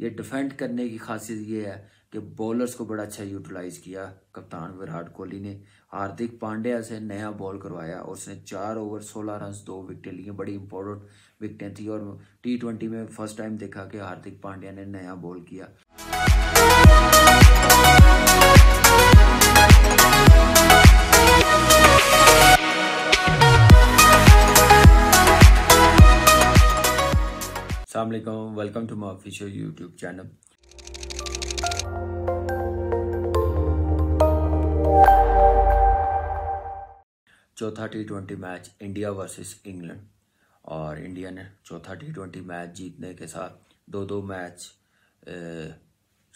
ये डिफेंड करने की खासियत ये है कि बॉलर्स को बड़ा अच्छा यूटिलाइज किया कप्तान विराट कोहली ने हार्दिक पांड्या से नया बॉल करवाया और उसने चार ओवर सोलह रन दो विकटें लिए बड़ी इंपॉर्टेंट विकटें थी और टी ट्वेंटी में फर्स्ट टाइम देखा कि हार्दिक पांड्या ने नया बॉल किया असलम welcome to my official YouTube channel चौथा T twenty match India versus England और इंडिया ने चौथा टी ट्वेंटी मैच जीतने के साथ दो दो मैच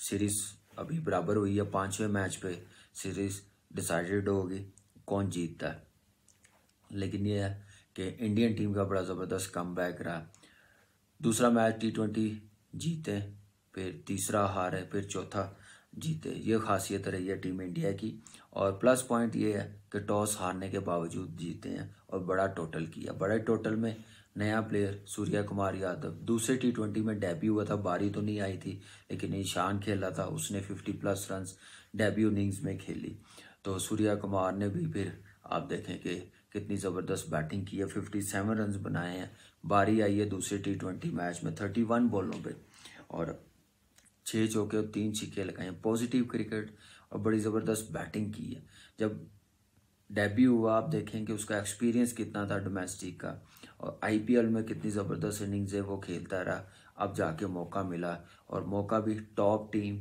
सीरीज अभी बराबर हुई है पांचवें मैच पे सीरीज डिसाइडेड होगी कौन जीतता है लेकिन यह है कि इंडियन टीम का बड़ा ज़बरदस्त कम बैक रहा दूसरा मैच टी ट्वेंटी जीते फिर तीसरा हारे फिर चौथा जीते ये खासियत रही है टीम इंडिया की और प्लस पॉइंट ये है कि टॉस हारने के बावजूद जीते हैं और बड़ा टोटल किया बड़े टोटल में नया प्लेयर सूर्या कुमार यादव दूसरे टी ट्वेंटी में डेब्यू हुआ था बारी तो नहीं आई थी लेकिन ईशान खेला था उसने fifty plus run debut innings में खेली तो सूर्या कुमार ने भी फिर आप देखें कि कितनी ज़बरदस्त बैटिंग की है फिफ्टी सेवन रन बनाए हैं बारी आई है दूसरे टी ट्वेंटी मैच में थर्टी वन बॉलों पे और छः चौके और तीन छिक्के लगाए हैं पॉजिटिव क्रिकेट और बड़ी ज़बरदस्त बैटिंग की है जब डेब्यू हुआ आप देखें कि उसका एक्सपीरियंस कितना था डोमेस्टिक का और आईपीएल में कितनी ज़बरदस्त इनिंग्स है वो खेलता रहा अब जाके मौका मिला और मौका भी टॉप टीम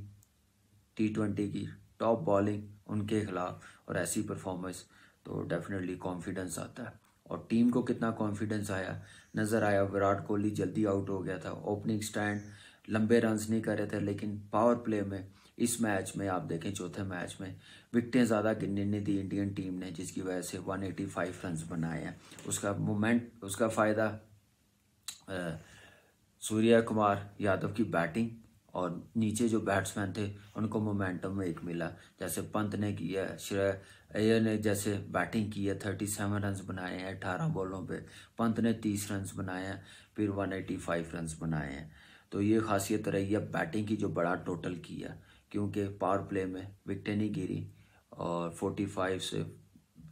टी ट्वेंटी की टॉप बॉलिंग उनके खिलाफ और ऐसी परफॉर्मेंस तो डेफिनेटली कॉन्फिडेंस आता है और टीम को कितना कॉन्फिडेंस आया नज़र आया विराट कोहली जल्दी आउट हो गया था ओपनिंग स्टैंड लंबे रन्स नहीं कर रहे थे लेकिन पावर प्ले में इस मैच में आप देखें चौथे मैच में विकटें ज़्यादा गिनने नहीं दी इंडियन टीम ने जिसकी वजह से 185 रन बनाए हैं उसका मोमेंट उसका फ़ायदा सूर्या कुमार यादव की बैटिंग और नीचे जो बैट्समैन थे उनको मोमेंटम में एक मिला जैसे पंत ने किया श्रेय अयर ने जैसे बैटिंग की है थर्टी सेवन रन बनाए हैं अठारह बॉलों पे पंत ने तीस रन बनाए हैं फिर वन एटी फाइव रन बनाए हैं तो ये खासियत रही है बैटिंग की जो बड़ा टोटल किया क्योंकि पावर प्ले में विकटें नहीं गिरी और फोर्टी फाइव से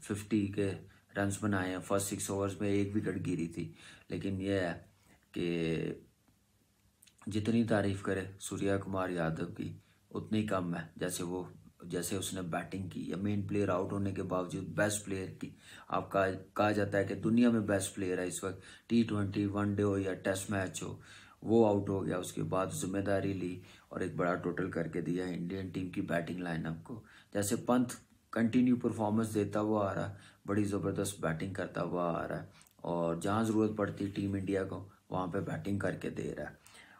फिफ्टी के रन बनाए हैं फर्स्ट सिक्स ओवर्स में एक विकेट गिरी थी लेकिन यह है कि जितनी तारीफ करे सूर्या कुमार यादव की उतनी कम है जैसे वो जैसे उसने बैटिंग की या मेन प्लेयर आउट होने के बावजूद बेस्ट प्लेयर की आपका कहा जाता है कि दुनिया में बेस्ट प्लेयर है इस वक्त टी ट्वेंटी वनडे हो या टेस्ट मैच हो वो आउट हो गया उसके बाद जिम्मेदारी ली और एक बड़ा टोटल करके दिया इंडियन टीम की बैटिंग लाइनअप को जैसे पंथ कंटिन्यू परफॉर्मेंस देता हुआ आ रहा है बड़ी ज़बरदस्त बैटिंग करता हुआ आ रहा है और जहाँ ज़रूरत पड़ती टीम इंडिया को वहाँ पर बैटिंग करके दे रहा है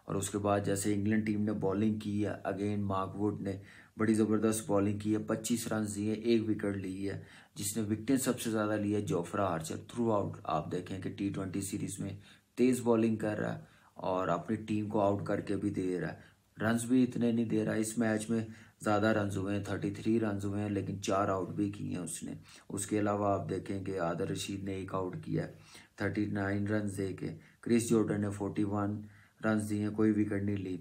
और उसके बाद जैसे इंग्लैंड टीम ने बॉलिंग की है अगेन मार्कवुड ने बड़ी ज़बरदस्त बॉलिंग की है पच्चीस रन दिए एक विकेट ली है जिसने विकटें सबसे ज़्यादा ली है जोफ्रा आर्चर थ्रू आउट आप देखें कि टी ट्वेंटी सीरीज़ में तेज़ बॉलिंग कर रहा है और अपनी टीम को आउट करके भी दे रहा है रन्स भी इतने नहीं दे रहा इस मैच में ज़्यादा रन हुए हैं थर्टी थ्री रन हुए हैं लेकिन चार आउट भी किए हैं उसने उसके अलावा आप देखें कि आदर रशीद ने एक आउट किया है थर्टी नाइन रन दे के क्रिस जोर्डन ने फोर्टी वन रन दिए हैं कोई विकेट नहीं ली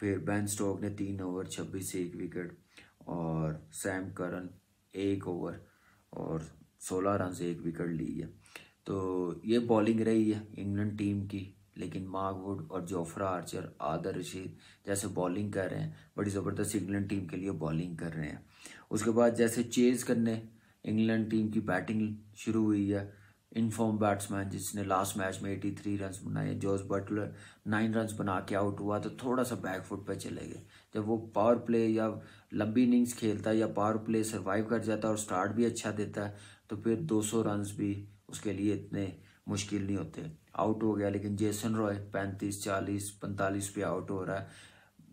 फिर बैन स्टॉक ने तीन ओवर छब्बीस से एक विकेट और सैम करन एक ओवर और सोलह रन एक विकेट ली है तो ये बॉलिंग रही है इंग्लैंड टीम की लेकिन मार्कवुड और जोफ्रा आर्चर आदर रशीद जैसे बॉलिंग कर रहे हैं बड़ी ज़बरदस्त इंग्लैंड टीम के लिए बॉलिंग कर रहे हैं उसके बाद जैसे चेज़ करने इंग्लैंड टीम की बैटिंग शुरू हुई है इनफॉर्म बैट्समैन जिसने लास्ट मैच में 83 रन बनाए जॉर्ज बटलर नाइन रन बना के आउट हुआ तो थोड़ा सा बैक फुट पर चले गए जब वो पावर प्ले या लंबी इनिंग्स खेलता है या पावर प्ले सर्वाइव कर जाता है और स्टार्ट भी अच्छा देता है तो फिर 200 रन भी उसके लिए इतने मुश्किल नहीं होते आउट हो गया लेकिन जेसन रॉय पैंतीस चालीस पैंतालीस पे आउट हो रहा है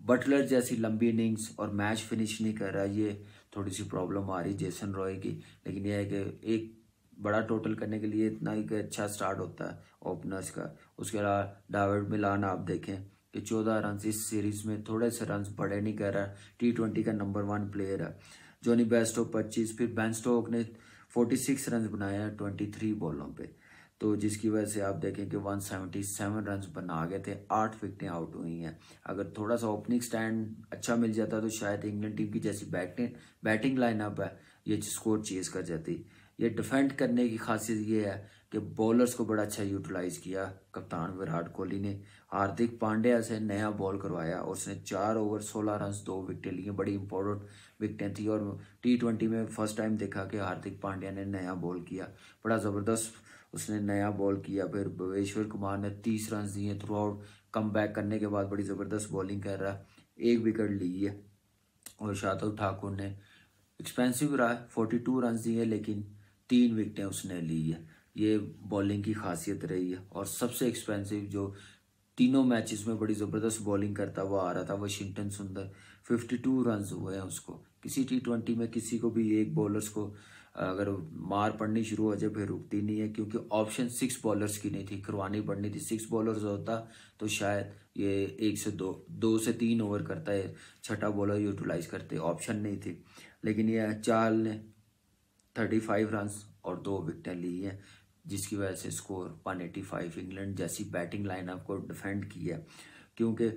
बटलर जैसी लंबी इनिंग्स और मैच फिनिश नहीं कर रहा ये थोड़ी सी प्रॉब्लम आ रही जेसन रॉय की लेकिन यह है कि एक बड़ा टोटल करने के लिए इतना ही अच्छा स्टार्ट होता है ओपनर्स का उसके अलावा डाविड मिलान आप देखें कि चौदह रन इस सीरीज में थोड़े से रन बड़े नहीं कर रहा टी ट्वेंटी का नंबर वन प्लेयर है जोनी बेस्टो पच्चीस फिर बैन स्टोक ने फोर्टी सिक्स रन बनाए हैं ट्वेंटी थ्री बॉलों पर तो जिसकी वजह से आप देखें कि वन सेवेंटी सेवन रन बना गए थे आठ विकटें आउट हुई हैं अगर थोड़ा सा ओपनिंग स्टैंड अच्छा मिल जाता तो शायद इंग्लैंड टीम की जैसी बैटिंग बैटिंग लाइनअप है ये स्कोर चेज कर जाती ये डिफेंड करने की खासियत ये है कि बॉलर्स को बड़ा अच्छा यूटिलाइज किया कप्तान विराट कोहली ने हार्दिक पांड्या से नया बॉल करवाया और उसने चार ओवर सोलह रन दो विकटें लिए बड़ी इंपॉर्टेंट विकटें थी और टी ट्वेंटी में फर्स्ट टाइम देखा कि हार्दिक पांड्या ने नया बॉल किया बड़ा ज़बरदस्त उसने नया बॉल किया फिर भवेश्वर कुमार ने तीस रन दिए थ्रू आउट कम बैक करने के बाद बड़ी ज़बरदस्त बॉलिंग कर रहा है एक विकेट ली है और शातव ठाकुर ने एक्सपेंसिव रहा फोर्टी टू रन दिए लेकिन तीन विकटें उसने ली है ये बॉलिंग की खासियत रही है और सबसे एक्सपेंसिव जो तीनों मैचेस में बड़ी ज़बरदस्त बॉलिंग करता हुआ आ रहा था वाशिंगटन सुंदर 52 रन्स हुए हैं उसको किसी टी ट्वेंटी में किसी को भी एक बॉलर्स को अगर मार पड़नी शुरू हो जाए फिर रुकती नहीं है क्योंकि ऑप्शन सिक्स बॉलर्स की नहीं थी करवानी पड़नी थी सिक्स बॉलर्स होता तो शायद ये एक से दो दो से तीन ओवर करता है छठा बॉलर यूटिलाइज करते ऑप्शन नहीं थी लेकिन यह चाल ने थर्टी फाइव रन और दो विकेट ली है जिसकी वजह से score one eighty five England जैसी बैटिंग लाइनअप को डिफेंड किया क्योंकि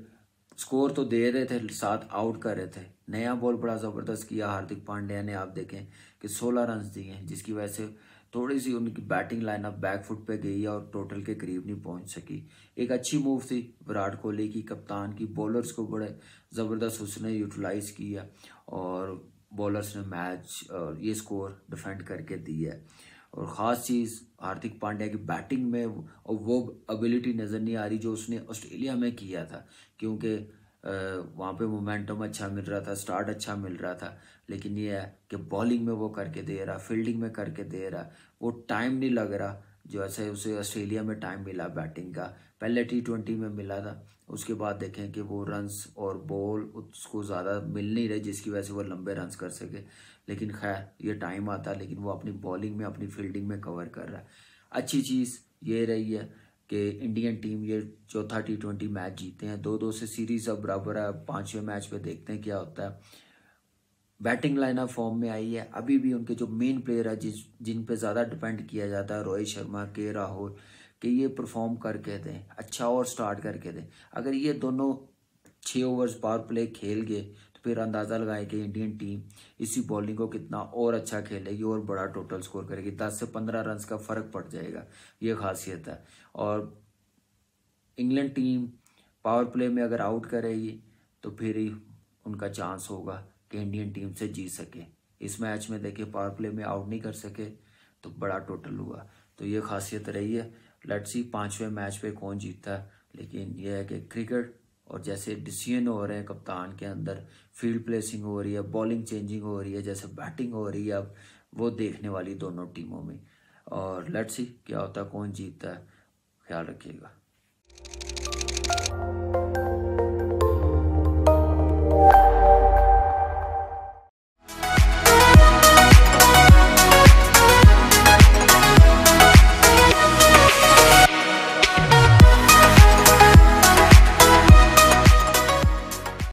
स्कोर तो दे रहे थे साथ आउट कर रहे थे नया बॉल बड़ा ज़बरदस्त किया हार्दिक पांड्या ने आप देखें कि 16 रन दिए हैं जिसकी वजह से थोड़ी सी उनकी बैटिंग लाइनअप बैक फुट पे गई और टोटल के करीब नहीं पहुंच सकी एक अच्छी मूव थी विराट कोहली की कप्तान की बॉलर्स को बड़े ज़बरदस्त उसने यूटिलाइज़ किया और बॉलर्स ने मैच ये स्कोर डिफेंड करके दी है और ख़ास चीज़ हार्दिक पांड्या की बैटिंग में और वो एबिलिटी नज़र नहीं आ रही जो उसने ऑस्ट्रेलिया में किया था क्योंकि वहाँ पे मोमेंटम अच्छा मिल रहा था स्टार्ट अच्छा मिल रहा था लेकिन ये है कि बॉलिंग में वो करके दे रहा फील्डिंग में करके दे रहा वो टाइम नहीं लग रहा जो ऐसे उसे ऑस्ट्रेलिया में टाइम मिला बैटिंग का पहले टी ट्वेंटी में मिला था उसके बाद देखें कि वो रन्स और बॉल उसको ज़्यादा मिल नहीं रहे जिसकी वजह से वो लंबे रन्स कर सके लेकिन खैर ये टाइम आता लेकिन वो अपनी बॉलिंग में अपनी फील्डिंग में कवर कर रहा है अच्छी चीज़ ये रही है कि इंडियन टीम ये चौथा टी ट्वेंटी मैच जीते हैं दो दो से सीरीज़ अब बराबर है पाँचवें मैच पर देखते हैं क्या होता है बैटिंग लाइनअप फॉर्म में आई है अभी भी उनके जो मेन प्लेयर है जिस जिन पे ज़्यादा डिपेंड किया जाता है रोहित शर्मा के राहुल कि ये परफॉर्म करके दें अच्छा और स्टार्ट करके दें अगर ये दोनों छः ओवर्स पावर प्ले खेल गए तो फिर अंदाज़ा लगाए कि इंडियन टीम इसी बॉलिंग को कितना और अच्छा खेलेगी और बड़ा टोटल स्कोर करेगी दस से पंद्रह रन का फ़र्क पड़ जाएगा ये खासियत है और इंग्लैंड टीम पावर प्ले में अगर आउट करेगी तो फिर ही उनका चांस होगा कि इंडियन टीम से जीत सके इस मैच में देखिए पावर प्ले में आउट नहीं कर सके तो बड़ा टोटल हुआ तो ये खासियत रही है सी पाँचवें मैच पे कौन जीतता है लेकिन यह है कि क्रिकेट और जैसे डिसीजन हो रहे हैं कप्तान के अंदर फील्ड प्लेसिंग हो रही है बॉलिंग चेंजिंग हो रही है जैसे बैटिंग हो रही है अब वो देखने वाली दोनों टीमों में और लेट्स सी क्या होता है कौन जीतता है ख्याल रखिएगा